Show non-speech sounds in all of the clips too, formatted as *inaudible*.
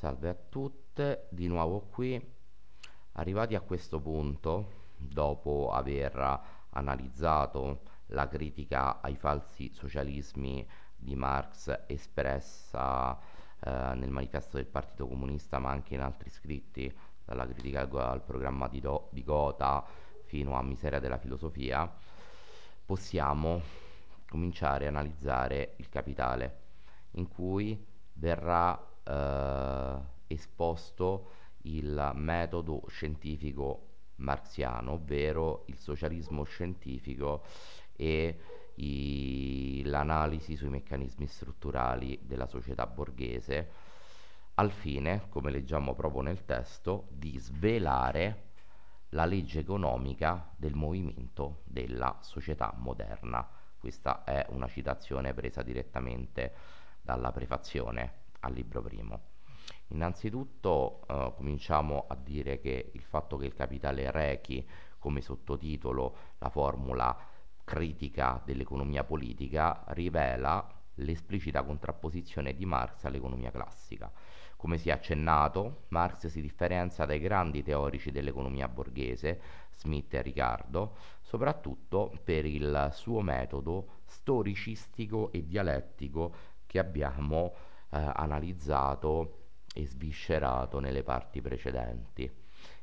salve a tutte di nuovo qui arrivati a questo punto dopo aver analizzato la critica ai falsi socialismi di Marx espressa eh, nel manifesto del Partito Comunista ma anche in altri scritti dalla critica al, al programma di, Do, di Gotha fino a Miseria della filosofia possiamo cominciare a analizzare il capitale in cui verrà eh, esposto il metodo scientifico marxiano, ovvero il socialismo scientifico e l'analisi sui meccanismi strutturali della società borghese, al fine, come leggiamo proprio nel testo, di svelare la legge economica del movimento della società moderna. Questa è una citazione presa direttamente dalla prefazione al libro primo. Innanzitutto eh, cominciamo a dire che il fatto che il capitale rechi come sottotitolo la formula critica dell'economia politica rivela l'esplicita contrapposizione di Marx all'economia classica. Come si è accennato, Marx si differenzia dai grandi teorici dell'economia borghese, Smith e Riccardo, soprattutto per il suo metodo storicistico e dialettico che abbiamo eh, analizzato e sviscerato nelle parti precedenti.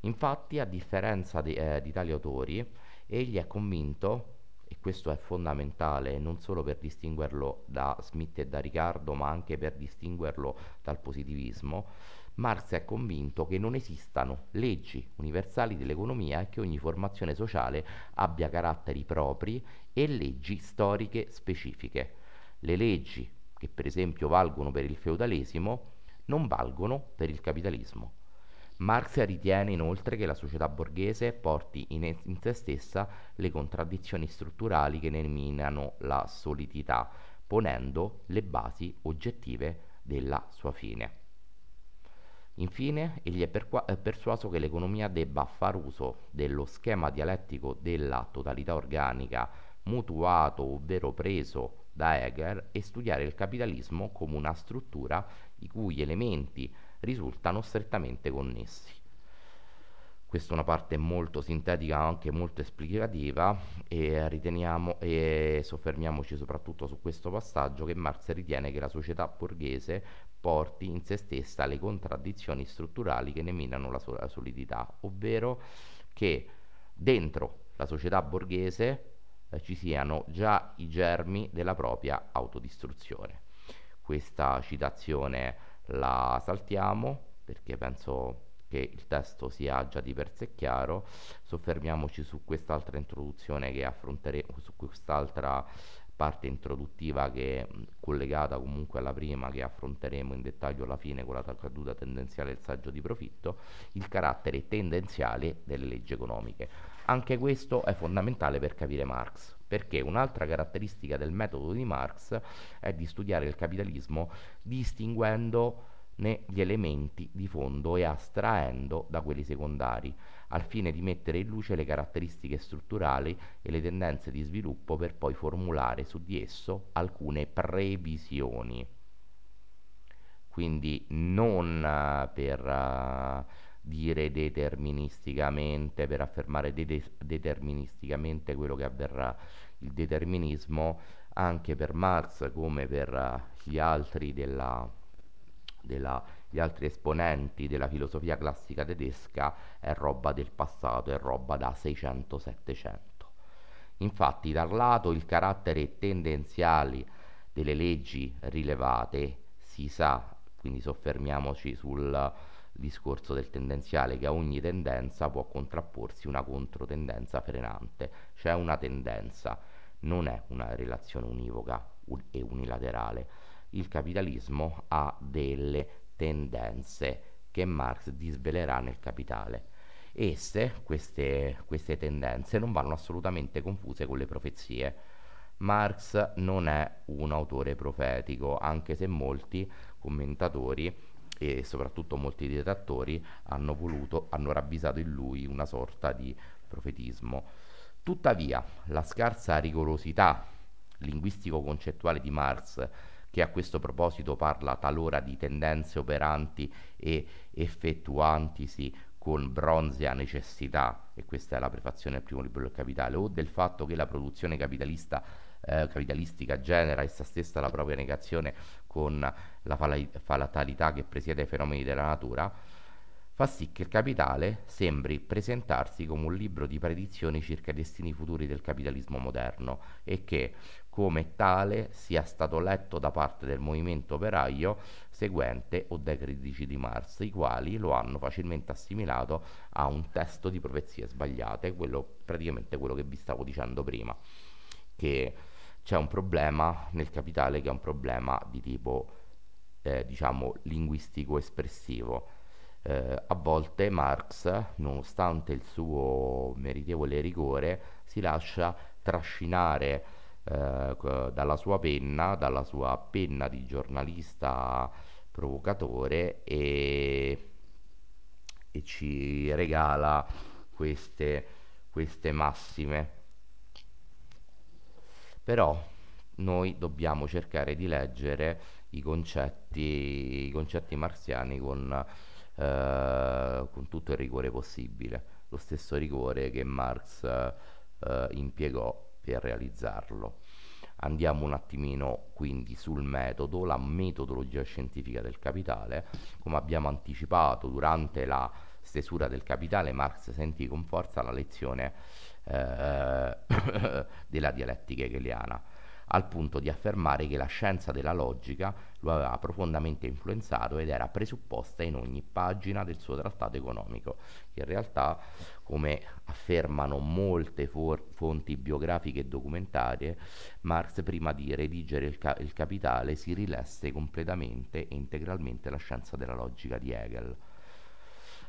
Infatti, a differenza di, eh, di tali autori, egli è convinto, e questo è fondamentale non solo per distinguerlo da Smith e da Riccardo, ma anche per distinguerlo dal positivismo, Marx è convinto che non esistano leggi universali dell'economia e che ogni formazione sociale abbia caratteri propri e leggi storiche specifiche. Le leggi che per esempio valgono per il feudalesimo non valgono per il capitalismo. Marx ritiene inoltre che la società borghese porti in, es- in sé stessa le contraddizioni strutturali che ne minano la solidità, ponendo le basi oggettive della sua fine. Infine, egli è, perqua- è, persuaso che l'economia debba far uso dello schema dialettico della totalità organica mutuato ovvero preso da Hegel e studiare il capitalismo come una struttura i cui elementi risultano strettamente connessi. Questa è una parte molto sintetica, anche molto esplicativa e, riteniamo, e soffermiamoci soprattutto su questo passaggio che Marx ritiene che la società borghese porti in se stessa le contraddizioni strutturali che ne minano la solidità, ovvero che dentro la società borghese eh, ci siano già i germi della propria autodistruzione. Questa citazione la saltiamo perché penso che il testo sia già di per sé chiaro. Soffermiamoci su quest'altra introduzione che affronteremo, su quest'altra parte introduttiva che è collegata comunque alla prima che affronteremo in dettaglio alla fine con la caduta tendenziale del saggio di profitto, il carattere tendenziale delle leggi economiche. Anche questo è fondamentale per capire Marx, perché un'altra caratteristica del metodo di Marx è di studiare il capitalismo distinguendo gli elementi di fondo e astraendo da quelli secondari, al fine di mettere in luce le caratteristiche strutturali e le tendenze di sviluppo per poi formulare su di esso alcune previsioni. Quindi non eh, per... Uh, dire deterministicamente, per affermare de deterministicamente quello che avverrà. Il determinismo anche per Marx come per eh, gli altri, della, della, gli altri esponenti della filosofia classica tedesca è roba del passato, è roba da 600-700. Infatti da un lato il carattere tendenziale delle leggi rilevate si sa, quindi soffermiamoci sul discorso del tendenziale che a ogni tendenza può contrapporsi una controtendenza frenante, cioè una tendenza, non è una relazione univoca e unilaterale. Il capitalismo ha delle tendenze che Marx disvelerà nel Capitale. Esse, queste, queste tendenze, non vanno assolutamente confuse con le profezie. Marx non è un autore profetico, anche se molti commentatori e soprattutto molti detrattori hanno voluto, hanno ravvisato in lui una sorta di profetismo. Tuttavia, la scarsa rigorosità linguistico-concettuale di Marx, che a questo proposito parla talora di tendenze operanti e effettuantisi con bronzea necessità, e questa è la prefazione al primo libro del Capitale, o del fatto che la produzione capitalista eh, capitalistica genera essa stessa la propria negazione con la fatalità che presiede ai fenomeni della natura, fa sì che il capitale sembri presentarsi come un libro di predizioni circa i destini futuri del capitalismo moderno e che come tale sia stato letto da parte del movimento operaio seguente o dai critici di Marx, i quali lo hanno facilmente assimilato a un testo di profezie sbagliate, quello, praticamente quello che vi stavo dicendo prima, che c'è un problema nel capitale che è un problema di tipo eh, diciamo linguistico espressivo. Eh, a volte Marx, nonostante il suo meritevole rigore, si lascia trascinare eh, dalla sua penna, dalla sua penna di giornalista provocatore e, e ci regala queste, queste massime. Però noi dobbiamo cercare di leggere i concetti, i concetti marziani con, eh, con, tutto il rigore possibile, lo stesso rigore che Marx eh, impiegò per realizzarlo. Andiamo un attimino quindi sul metodo, la metodologia scientifica del capitale. Come abbiamo anticipato durante la stesura del capitale, Marx sentì con forza la lezione eh, *coughs* della dialettica hegeliana, al punto di affermare che la scienza della logica lo aveva profondamente influenzato ed era presupposta in ogni pagina del suo trattato economico. che In realtà come affermano molte for- fonti biografiche e documentarie, Marx prima di redigere il, ca- il capitale si rilesse completamente e integralmente la scienza della logica di Hegel.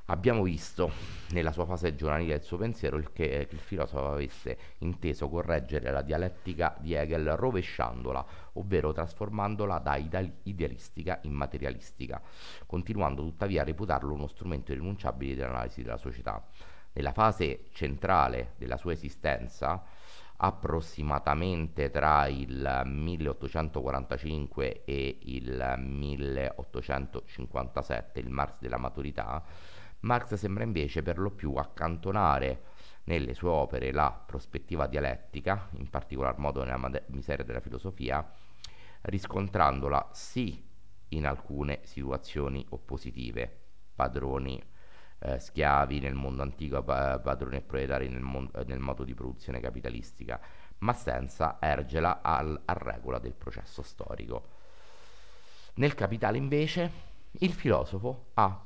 Abbiamo visto nella sua fase giovanile del suo pensiero il che, che il filosofo avesse inteso correggere la dialettica di Hegel rovesciandola, ovvero trasformandola da idealistica in materialistica, continuando tuttavia a reputarlo uno strumento irrinunciabile dell'analisi della società nella fase centrale della sua esistenza, approssimatamente tra il 1845 e il 1857, il Marx della maturità, Marx sembra invece per lo più accantonare nelle sue opere la prospettiva dialettica, in particolar modo nella miseria della filosofia, riscontrandola sì in alcune situazioni oppositive, padroni eh, schiavi nel mondo antico, padroni e proletari nel, mon- eh, nel, modo di produzione capitalistica, ma senza ergela al, a regola del processo storico. Nel capitale invece il filosofo ha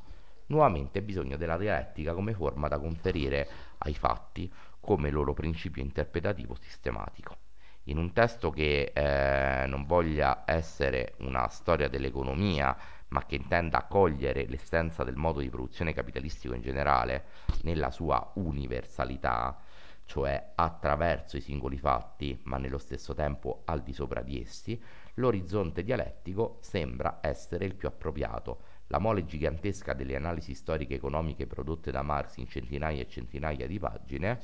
nuovamente bisogno della dialettica come forma da conferire ai fatti come loro principio interpretativo sistematico. In un testo che eh, non voglia essere una storia dell'economia, ma che intenda accogliere l'essenza del modo di produzione capitalistico in generale nella sua universalità, cioè attraverso i singoli fatti, ma nello stesso tempo al di sopra di essi, l'orizzonte dialettico sembra essere il più appropriato. La mole gigantesca delle analisi storiche economiche prodotte da Marx in centinaia e centinaia di pagine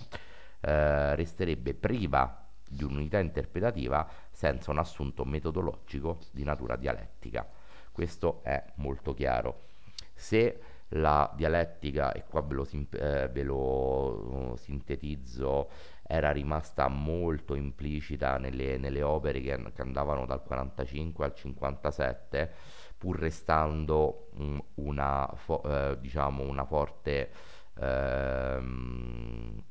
eh, resterebbe priva di un'unità interpretativa senza un assunto metodologico di natura dialettica questo è molto chiaro. Se la dialettica, e qua ve lo, eh, ve lo uh, sintetizzo, era rimasta molto implicita nelle, nelle opere che, che, andavano dal 45 al 57, pur restando um, una, fo- eh, diciamo una forte... Ehm,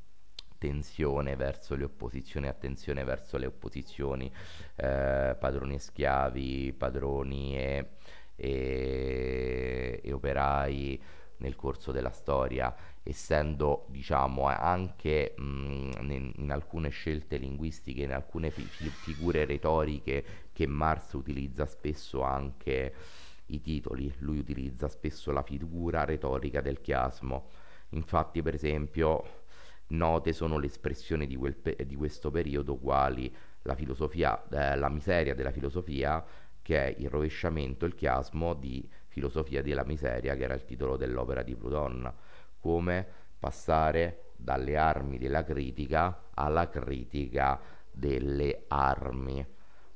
attenzione verso le opposizioni, attenzione verso le opposizioni, eh, padroni e schiavi, padroni e, e, e operai nel corso della storia, essendo diciamo eh, anche mh, in, in, alcune scelte linguistiche, in alcune fi- figure retoriche che Marx utilizza spesso anche i titoli, lui utilizza spesso la figura retorica del chiasmo. Infatti, per esempio, Note sono le espressioni di, pe- di questo periodo quali la, eh, la miseria della filosofia, che è il rovesciamento, il chiasmo di filosofia della miseria, che era il titolo dell'opera di Proudhon, come passare dalle armi della critica alla critica delle armi,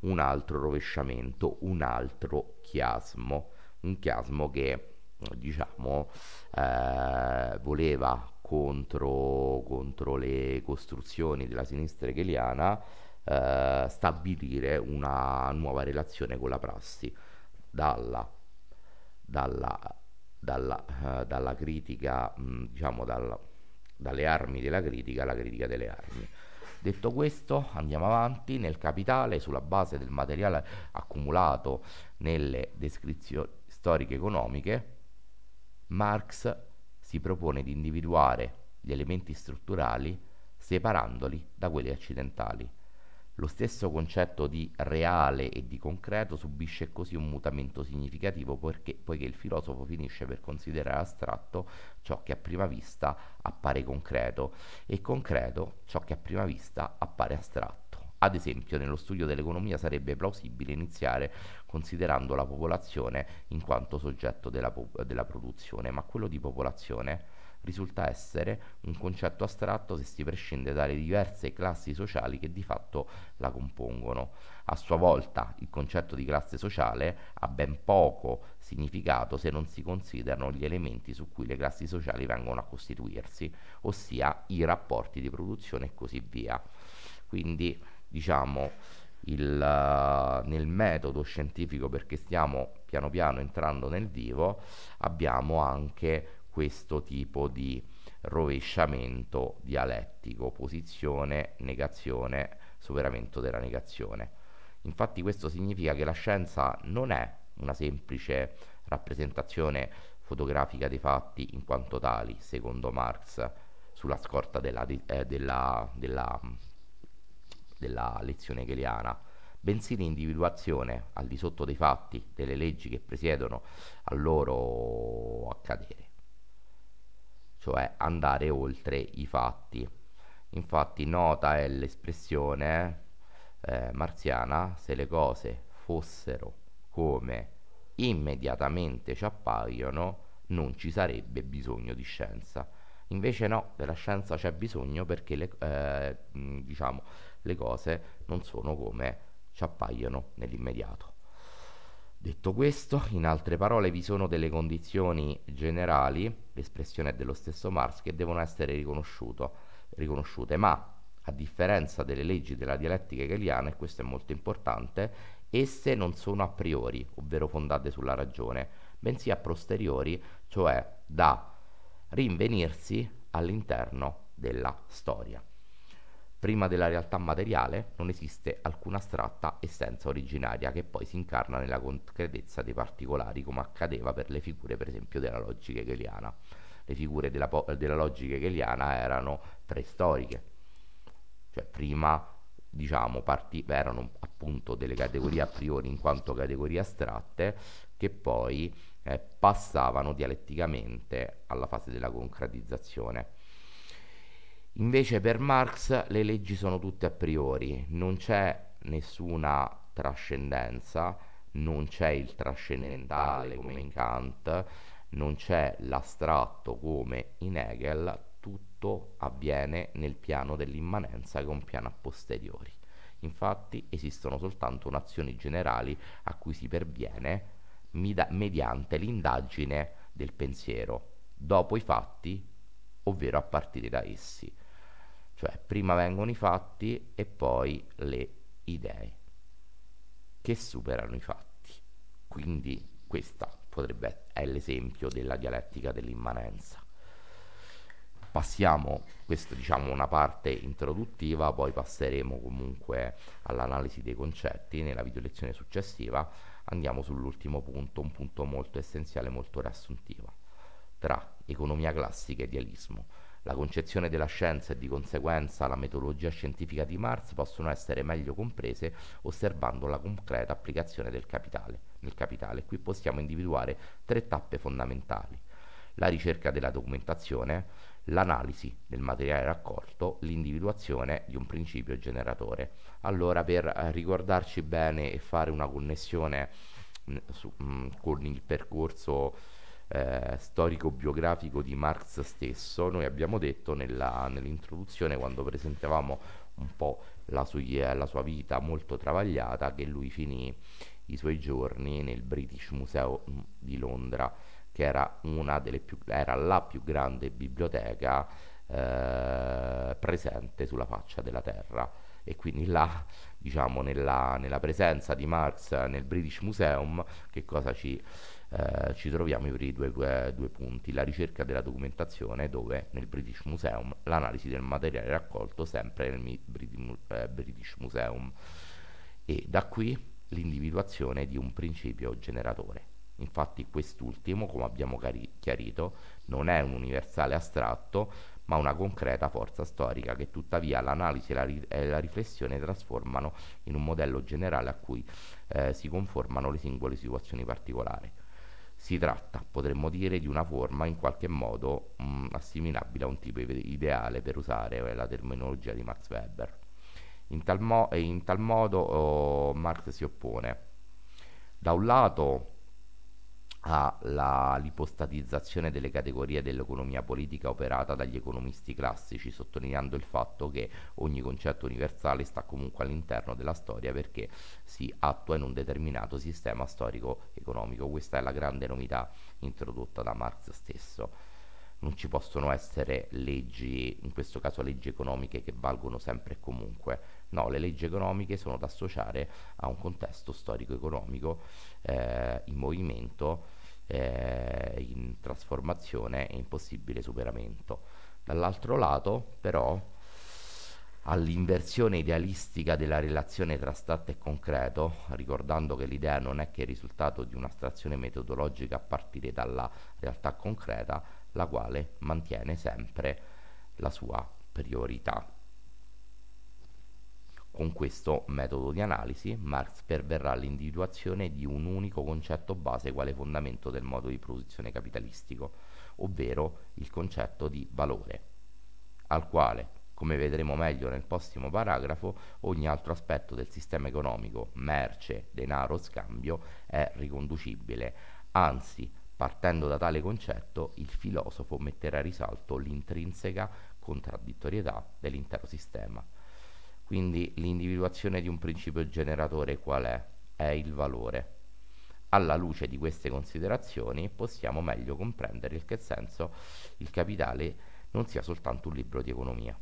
un altro rovesciamento, un altro chiasmo, un chiasmo che diciamo eh, voleva contro, contro le costruzioni della sinistra hegeliana eh, stabilire una nuova relazione con la prassi dalla, dalla, dalla, eh, dalla critica, mh, diciamo dalle armi della critica alla critica delle armi. Detto questo, andiamo avanti nel capitale sulla base del materiale accumulato nelle descrizioni storiche economiche. Marx si propone di individuare gli elementi strutturali separandoli da quelli accidentali. Lo stesso concetto di reale e di concreto subisce così un mutamento significativo perché, poiché il filosofo finisce per considerare astratto ciò che a prima vista appare concreto e concreto ciò che a prima vista appare astratto. Ad esempio, nello studio dell'economia sarebbe plausibile iniziare considerando la popolazione in quanto soggetto della, pop- della produzione, ma quello di popolazione risulta essere un concetto astratto se si prescinde dalle diverse classi sociali che di fatto la compongono. A sua volta il concetto di classe sociale ha ben poco significato se non si considerano gli elementi su cui le classi sociali vengono a costituirsi, ossia i rapporti di produzione e così via. Quindi diciamo il, nel metodo scientifico perché stiamo piano piano entrando nel vivo abbiamo anche questo tipo di rovesciamento dialettico posizione negazione superamento della negazione infatti questo significa che la scienza non è una semplice rappresentazione fotografica dei fatti in quanto tali secondo Marx sulla scorta della, eh, della, della della lezione hegeliana, bensì l'individuazione al di sotto dei fatti, delle leggi che presiedono al loro accadere, cioè andare oltre i fatti. Infatti nota è l'espressione eh, eh, marziana se le cose fossero come immediatamente ci appaiono non ci sarebbe bisogno di scienza. Invece no, della scienza c'è bisogno perché le, eh, diciamo, le cose non sono come ci appaiono nell'immediato. Detto questo, in altre parole, vi sono delle condizioni generali, l'espressione è dello stesso Marx, che devono essere riconosciute, ma a differenza delle leggi della dialettica hegeliana, e questo è molto importante, esse non sono a priori, ovvero fondate sulla ragione, bensì a posteriori, cioè da rinvenirsi all'interno della storia. Prima della realtà materiale non esiste alcuna astratta essenza originaria che poi si incarna nella concretezza dei particolari come accadeva per le figure per esempio della logica hegeliana. Le figure della, della logica hegeliana erano preistoriche, cioè prima diciamo, parti, erano appunto delle categorie a priori in quanto categorie astratte che poi eh, passavano dialetticamente alla fase della concretizzazione. Invece per Marx le leggi sono tutte a priori, non c'è nessuna trascendenza, non c'è il trascendentale come in Kant, non c'è l'astratto come in Hegel, tutto avviene nel piano dell'immanenza che è un piano a posteriori. Infatti esistono soltanto azioni generali a cui si perviene mediante l'indagine del pensiero, dopo i fatti, ovvero a partire da essi cioè prima vengono i fatti e poi le idee che superano i fatti. Quindi questa potrebbe è l'esempio della dialettica dell'immanenza. Passiamo, questa diciamo una parte introduttiva, poi passeremo comunque all'analisi dei concetti nella video lezione successiva. Andiamo sull'ultimo punto, un punto molto essenziale, molto riassuntivo, tra economia classica e idealismo la concezione della scienza e di conseguenza la metodologia scientifica di Marx possono essere meglio comprese osservando la concreta applicazione del capitale. Nel capitale qui possiamo individuare tre tappe fondamentali. La ricerca della documentazione, l'analisi del materiale raccolto, l'individuazione di un principio generatore. Allora per eh, ricordarci bene e fare una connessione mm, su, mh, mm, con il percorso eh, storico-biografico di Marx stesso, noi abbiamo detto nella, nell'introduzione quando presentavamo un po' la, sui, eh, la sua vita molto travagliata che lui finì i suoi giorni nel British Museum di Londra, che era, una delle più, era la più grande biblioteca eh, presente sulla faccia della terra. E quindi là, diciamo, nella, nella presenza di Marx nel British Museum, che cosa ci eh, ci troviamo i primi due, due, punti, la ricerca della documentazione dove nel British Museum, l'analisi del materiale raccolto sempre nel eh, British Museum e da qui l'individuazione di un principio generatore. Infatti quest'ultimo, come abbiamo chiarito, non è un universale astratto, ma una concreta forza storica che tuttavia l'analisi e la, ri e la riflessione trasformano in un modello generale a cui eh, si conformano le singole situazioni particolari. Si tratta, potremmo dire, di una forma in qualche modo mh, mm, assimilabile a un tipo ideale per usare eh, la terminologia di Max Weber. In tal, mo- in tal modo oh, Marx si oppone. Da un lato all'ipostatizzazione delle categorie dell'economia politica operata dagli economisti classici, sottolineando il fatto che ogni concetto universale sta comunque all'interno della storia perché si attua in un determinato sistema storico-economico. Questa è la grande novità introdotta da Marx stesso. Non ci possono essere leggi, in questo caso leggi economiche, che valgono sempre e comunque No, le leggi economiche sono da associare a un contesto storico-economico eh, in movimento, eh, in trasformazione e in possibile superamento. Dall'altro lato, però, all'inversione idealistica della relazione tra stato e concreto, ricordando che l'idea non è che il risultato di un'astrazione metodologica a partire dalla realtà concreta, la quale mantiene sempre la sua priorità. Con questo metodo di analisi Marx perverrà all'individuazione di un unico concetto base quale fondamento del modo di produzione capitalistico, ovvero il concetto di valore, al quale, come vedremo meglio nel prossimo paragrafo, ogni altro aspetto del sistema economico, merce, denaro, scambio, è riconducibile. Anzi, partendo da tale concetto, il filosofo metterà a risalto l'intrinseca contraddittorietà dell'intero sistema. Quindi l'individuazione di un principio generatore qual è? È il valore. Alla luce di queste considerazioni possiamo meglio comprendere in che senso il capitale non sia soltanto un libro di economia.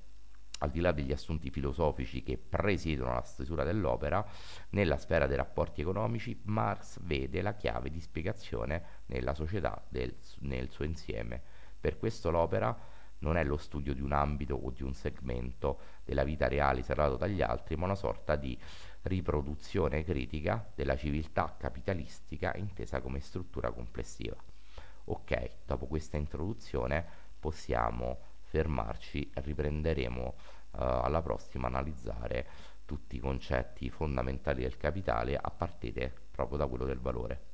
Al di là degli assunti filosofici che presiedono la stesura dell'opera, nella sfera dei rapporti economici Marx vede la chiave di spiegazione nella società del, nel suo insieme. Per questo l'opera non è lo studio di un ambito o di un segmento della vita reale separato dagli altri, ma una sorta di riproduzione critica della civiltà capitalistica intesa come struttura complessiva. Ok, dopo questa introduzione possiamo fermarci e riprenderemo eh, alla prossima analizzare tutti i concetti fondamentali del capitale a partire proprio da quello del valore.